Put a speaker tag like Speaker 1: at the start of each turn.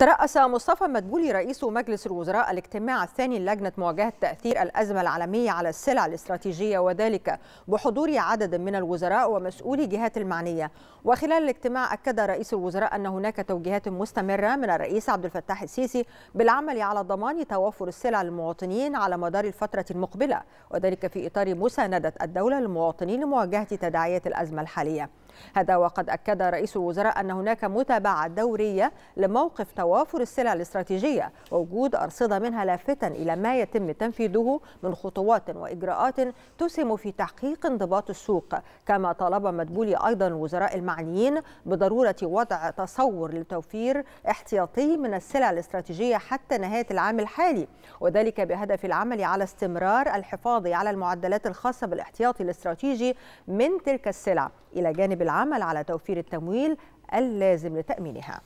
Speaker 1: ترأس مصطفى مدبولي رئيس مجلس الوزراء الاجتماع الثاني لجنة مواجهة تأثير الأزمة العالمية على السلع الاستراتيجية وذلك بحضور عدد من الوزراء ومسؤولي جهات المعنية وخلال الاجتماع أكد رئيس الوزراء أن هناك توجيهات مستمرة من الرئيس عبد الفتاح السيسي بالعمل على ضمان توفر السلع للمواطنين على مدار الفترة المقبلة وذلك في إطار مساندة الدولة للمواطنين لمواجهة تداعيات الأزمة الحالية هذا وقد أكد رئيس الوزراء أن هناك متابعة دورية لموقف توافر السلع الاستراتيجية ووجود أرصدة منها لافتا إلى ما يتم تنفيذه من خطوات وإجراءات تسهم في تحقيق انضباط السوق كما طالب مدبولي أيضا الوزراء المعنيين بضرورة وضع تصور لتوفير احتياطي من السلع الاستراتيجية حتى نهاية العام الحالي وذلك بهدف العمل على استمرار الحفاظ على المعدلات الخاصة بالاحتياطي الاستراتيجي من تلك السلع إلى جانب بالعمل على توفير التمويل اللازم لتأمينها